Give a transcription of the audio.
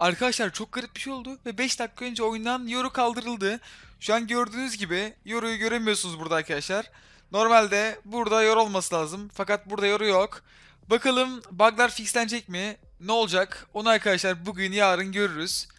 Arkadaşlar çok garip bir şey oldu ve 5 dakika önce oyundan Yoru kaldırıldı. Şu an gördüğünüz gibi Yoru'yu göremiyorsunuz burada arkadaşlar. Normalde burada yor olması lazım fakat burada Yoru yok. Bakalım buglar fixlenecek mi? Ne olacak? Onu arkadaşlar bugün yarın görürüz.